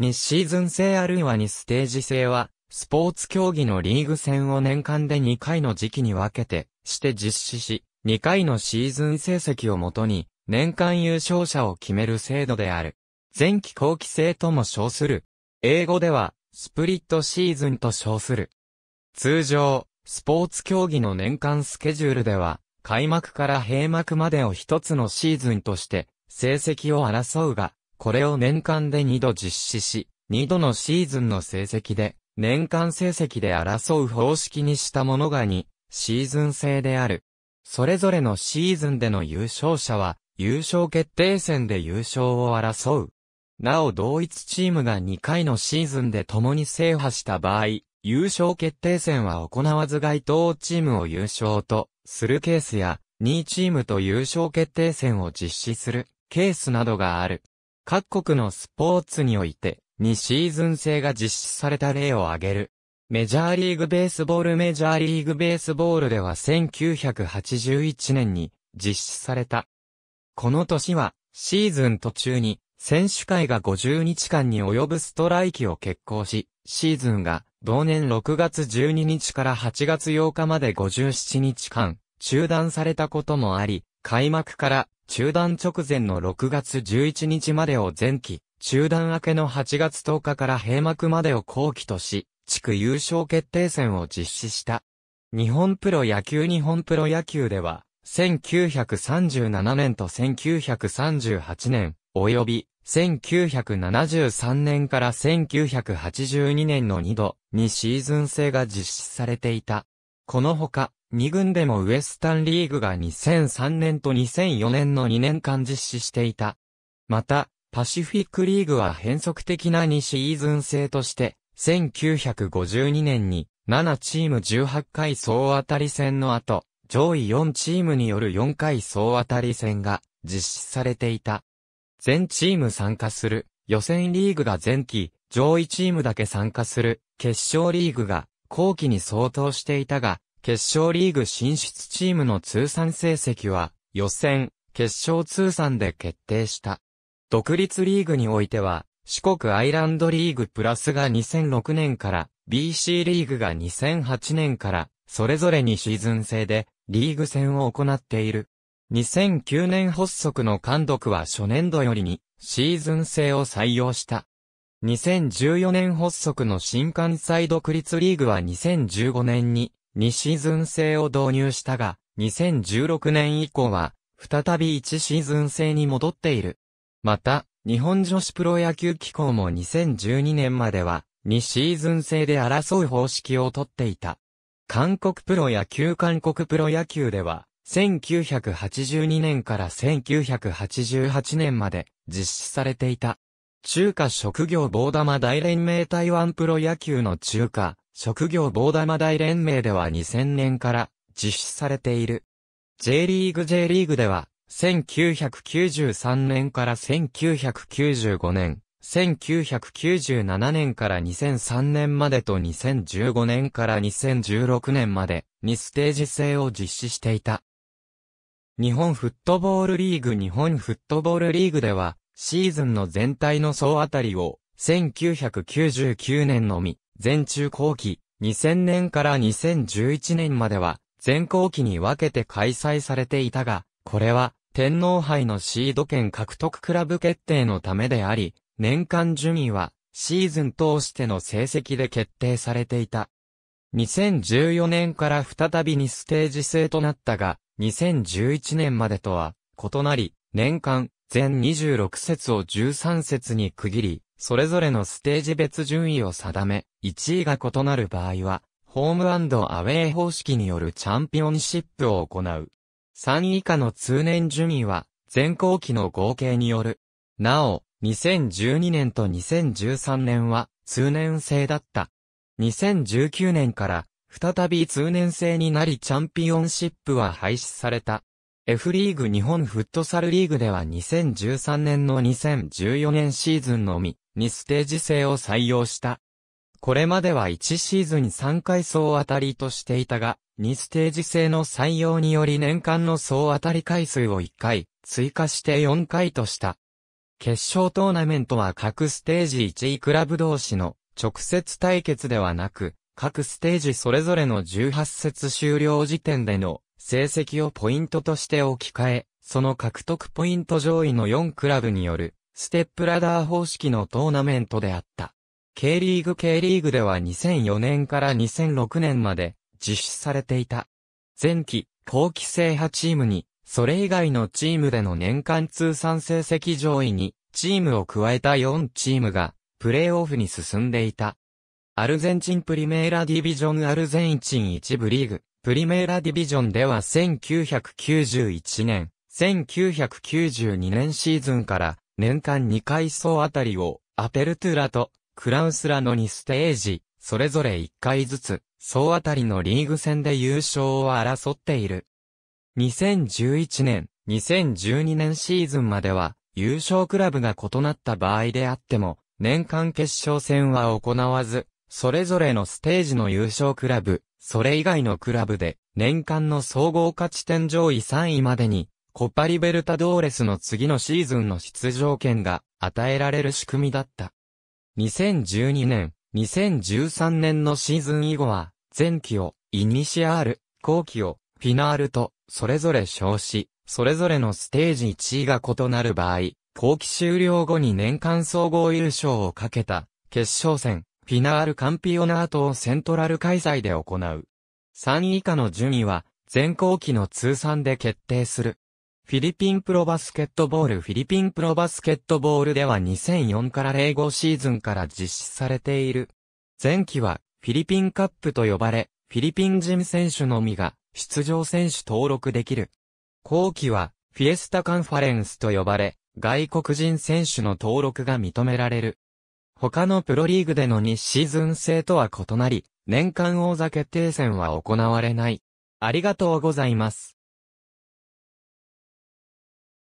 2シーズン制あるいは2ステージ制は、スポーツ競技のリーグ戦を年間で2回の時期に分けて、して実施し、2回のシーズン成績をもとに、年間優勝者を決める制度である。前期後期制とも称する。英語では、スプリットシーズンと称する。通常、スポーツ競技の年間スケジュールでは、開幕から閉幕までを一つのシーズンとして、成績を争うが、これを年間で2度実施し、2度のシーズンの成績で、年間成績で争う方式にしたものが2、シーズン制である。それぞれのシーズンでの優勝者は、優勝決定戦で優勝を争う。なお同一チームが2回のシーズンで共に制覇した場合、優勝決定戦は行わず該当チームを優勝とするケースや、2チームと優勝決定戦を実施するケースなどがある。各国のスポーツにおいて、2シーズン制が実施された例を挙げる。メジャーリーグベースボールメジャーリーグベースボールでは1981年に実施された。この年はシーズン途中に選手会が50日間に及ぶストライキを決行し、シーズンが同年6月12日から8月8日まで57日間中断されたこともあり、開幕から中断直前の6月11日までを前期、中断明けの8月10日から閉幕までを後期とし、地区優勝決定戦を実施した。日本プロ野球日本プロ野球では、1937年と1938年、及び、1973年から1982年の2度にシーズン制が実施されていた。このほか、2軍でもウエスタンリーグが2003年と2004年の2年間実施していた。また、パシフィックリーグは変則的な2シーズン制として、1952年に7チーム18回総当たり戦の後、上位4チームによる4回総当たり戦が実施されていた。全チーム参加する予選リーグが前期、上位チームだけ参加する決勝リーグが後期に相当していたが、決勝リーグ進出チームの通算成績は、予選、決勝通算で決定した。独立リーグにおいては、四国アイランドリーグプラスが2006年から、BC リーグが2008年から、それぞれにシーズン制で、リーグ戦を行っている。2009年発足の監督は初年度よりに、シーズン制を採用した。2014年発足の新関西独立リーグは2015年に、2シーズン制を導入したが、2016年以降は、再び1シーズン制に戻っている。また、日本女子プロ野球機構も2012年までは、2シーズン制で争う方式をとっていた。韓国プロ野球韓国プロ野球では、1982年から1988年まで実施されていた。中華職業棒玉大連盟台湾プロ野球の中華、職業棒玉大連盟では2000年から実施されている。J リーグ J リーグでは、1993年から1995年、1997年から2003年までと2015年から2016年までにステージ制を実施していた。日本フットボールリーグ日本フットボールリーグではシーズンの全体の総当たりを1999年のみ前中後期、2000年から2011年までは、前後期に分けて開催されていたが、これは、天皇杯のシード権獲得クラブ決定のためであり、年間順位は、シーズン通しての成績で決定されていた。2014年から再びにステージ制となったが、2011年までとは異なり、年間全26節を13節に区切り、それぞれのステージ別順位を定め、1位が異なる場合は、ホームアウェイ方式によるチャンピオンシップを行う。3位以下の通年順位は、前後期の合計による。なお、2012年と2013年は、通年制だった。2019年から、再び通年制になりチャンピオンシップは廃止された。F リーグ日本フットサルリーグでは2013年の2014年シーズンのみ2ステージ制を採用した。これまでは1シーズン3回総当たりとしていたが、2ステージ制の採用により年間の総当たり回数を1回、追加して4回とした。決勝トーナメントは各ステージ1位クラブ同士の直接対決ではなく、各ステージそれぞれの18節終了時点での成績をポイントとして置き換え、その獲得ポイント上位の4クラブによる、ステップラダー方式のトーナメントであった。K リーグ K リーグでは2004年から2006年まで実施されていた。前期、後期制覇チームに、それ以外のチームでの年間通算成績上位に、チームを加えた4チームが、プレーオフに進んでいた。アルゼンチンプリメーラディビジョンアルゼンチン1部リーグ、プリメーラディビジョンでは1991年、1992年シーズンから年間2回層あたりをアペルトゥラとクラウスラの2ステージ、それぞれ1回ずつ、総あたりのリーグ戦で優勝を争っている。2011年、2012年シーズンまでは、優勝クラブが異なった場合であっても、年間決勝戦は行わず、それぞれのステージの優勝クラブ、それ以外のクラブで、年間の総合価値点上位3位までに、コパリベルタドーレスの次のシーズンの出場権が与えられる仕組みだった。2012年、2013年のシーズン以後は、前期を、イニシアール、後期を、フィナールと、それぞれ勝し、それぞれのステージ1位が異なる場合、後期終了後に年間総合優勝をかけた、決勝戦、ピナールカンピオナートをセントラル開催で行う。3位以下の順位は、全後期の通算で決定する。フィリピンプロバスケットボールフィリピンプロバスケットボールでは2004から05シーズンから実施されている。前期はフィリピンカップと呼ばれ、フィリピン人選手のみが出場選手登録できる。後期はフィエスタカンファレンスと呼ばれ、外国人選手の登録が認められる。他のプロリーグでの2シーズン制とは異なり、年間王座決定戦は行われない。ありがとうございます。